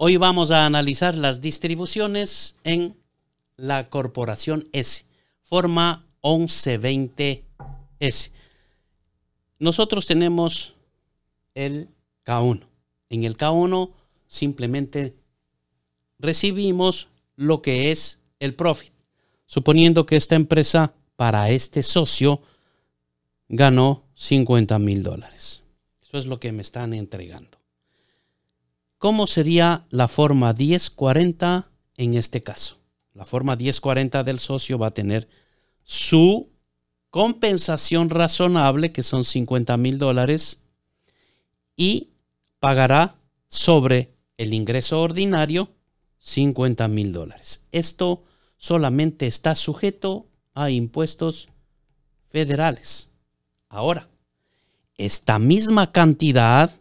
Hoy vamos a analizar las distribuciones en la corporación S, forma 1120S. Nosotros tenemos el K1. En el K1 simplemente recibimos lo que es el profit. Suponiendo que esta empresa para este socio ganó 50 mil dólares. Eso es lo que me están entregando. ¿Cómo sería la forma 1040 en este caso? La forma 1040 del socio va a tener su compensación razonable, que son 50 mil dólares, y pagará sobre el ingreso ordinario 50 mil dólares. Esto solamente está sujeto a impuestos federales. Ahora, esta misma cantidad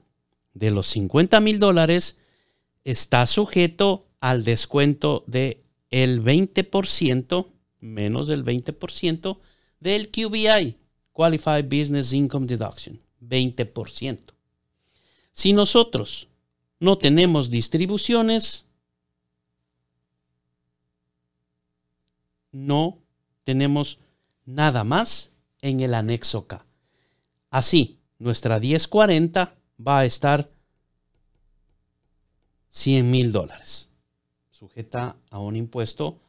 de los 50 mil dólares está sujeto al descuento de el 20%, menos del 20% del QBI, Qualified Business Income Deduction, 20%. Si nosotros no tenemos distribuciones, no tenemos nada más en el anexo K. Así, nuestra 1040 va a estar 100 mil dólares, sujeta a un impuesto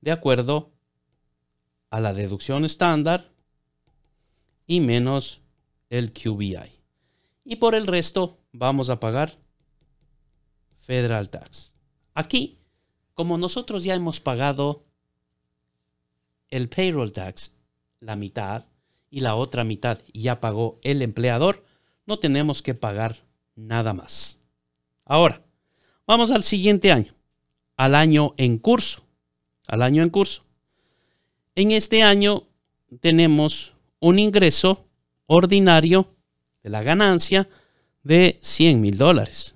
de acuerdo a la deducción estándar y menos el QBI. Y por el resto vamos a pagar Federal Tax. Aquí, como nosotros ya hemos pagado el payroll tax, la mitad, y la otra mitad ya pagó el empleador, no tenemos que pagar nada más. Ahora, vamos al siguiente año, al año en curso, al año en curso. En este año tenemos un ingreso ordinario de la ganancia de 100 mil dólares.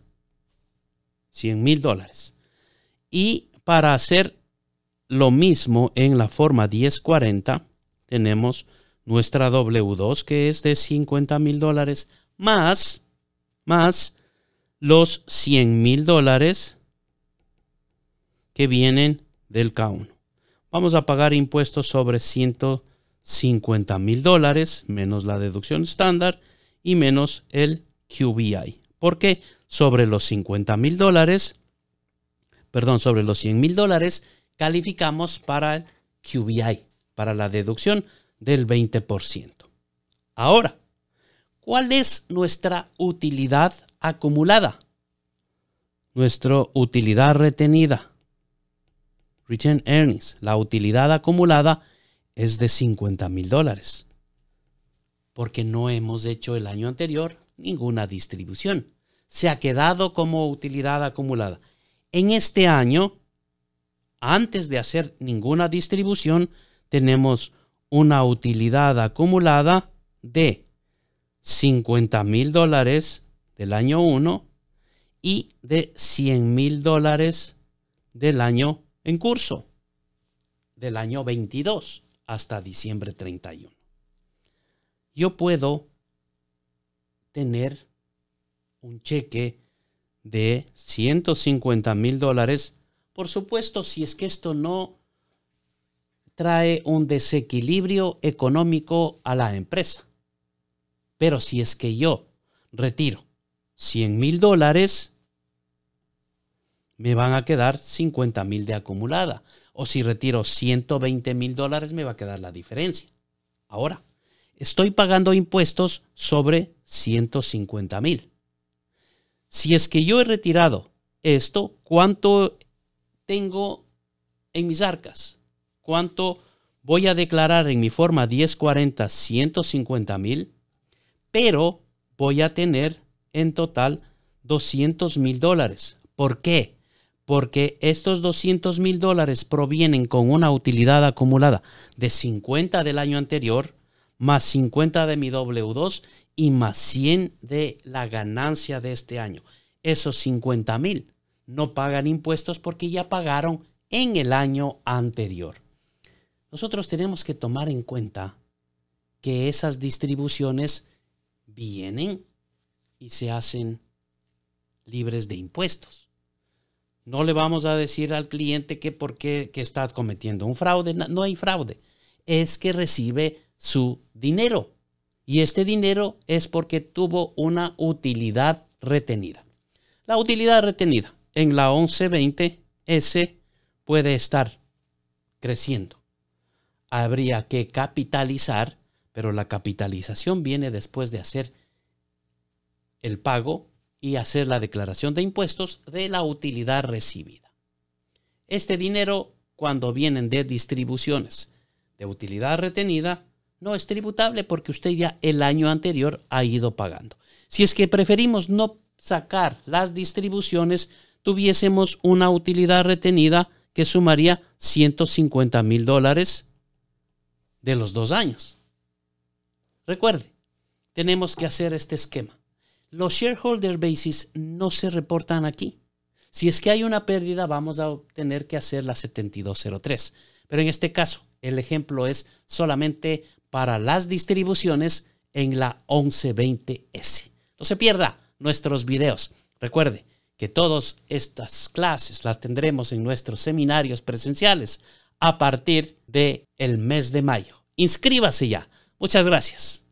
100 mil dólares. Y para hacer lo mismo en la forma 1040, tenemos nuestra W2 que es de 50 mil dólares más, más los 100 mil dólares que vienen del K1. Vamos a pagar impuestos sobre 150 mil dólares, menos la deducción estándar y menos el QBI. Porque sobre los 50 mil dólares, perdón, sobre los 100 mil dólares, calificamos para el QBI, para la deducción del 20%. Ahora, ¿Cuál es nuestra utilidad acumulada? Nuestra utilidad retenida. Return earnings. La utilidad acumulada es de 50 mil dólares. Porque no hemos hecho el año anterior ninguna distribución. Se ha quedado como utilidad acumulada. En este año, antes de hacer ninguna distribución, tenemos una utilidad acumulada de 50 mil dólares del año 1 y de 100 mil dólares del año en curso, del año 22 hasta diciembre 31. Yo puedo tener un cheque de 150 mil dólares, por supuesto, si es que esto no trae un desequilibrio económico a la empresa. Pero si es que yo retiro 100 mil dólares, me van a quedar 50 mil de acumulada. O si retiro 120 mil dólares, me va a quedar la diferencia. Ahora, estoy pagando impuestos sobre 150 mil. Si es que yo he retirado esto, ¿cuánto tengo en mis arcas? ¿Cuánto voy a declarar en mi forma 1040 150 mil? pero voy a tener en total 200 mil dólares. ¿Por qué? Porque estos 200 mil dólares provienen con una utilidad acumulada de 50 del año anterior, más 50 de mi W2 y más 100 de la ganancia de este año. Esos 50 mil no pagan impuestos porque ya pagaron en el año anterior. Nosotros tenemos que tomar en cuenta que esas distribuciones vienen y se hacen libres de impuestos. No le vamos a decir al cliente que por qué que está cometiendo un fraude. No, hay fraude. Es que recibe su dinero. Y este dinero es porque tuvo una utilidad retenida. La utilidad retenida en la 1120S puede estar creciendo. Habría que capitalizar pero la capitalización viene después de hacer el pago y hacer la declaración de impuestos de la utilidad recibida. Este dinero, cuando vienen de distribuciones de utilidad retenida, no es tributable porque usted ya el año anterior ha ido pagando. Si es que preferimos no sacar las distribuciones, tuviésemos una utilidad retenida que sumaría 150 mil dólares de los dos años. Recuerde, tenemos que hacer este esquema. Los shareholder bases no se reportan aquí. Si es que hay una pérdida, vamos a tener que hacer la 7203. Pero en este caso, el ejemplo es solamente para las distribuciones en la 1120S. No se pierda nuestros videos. Recuerde que todas estas clases las tendremos en nuestros seminarios presenciales a partir del el mes de mayo. Inscríbase ya Muchas gracias.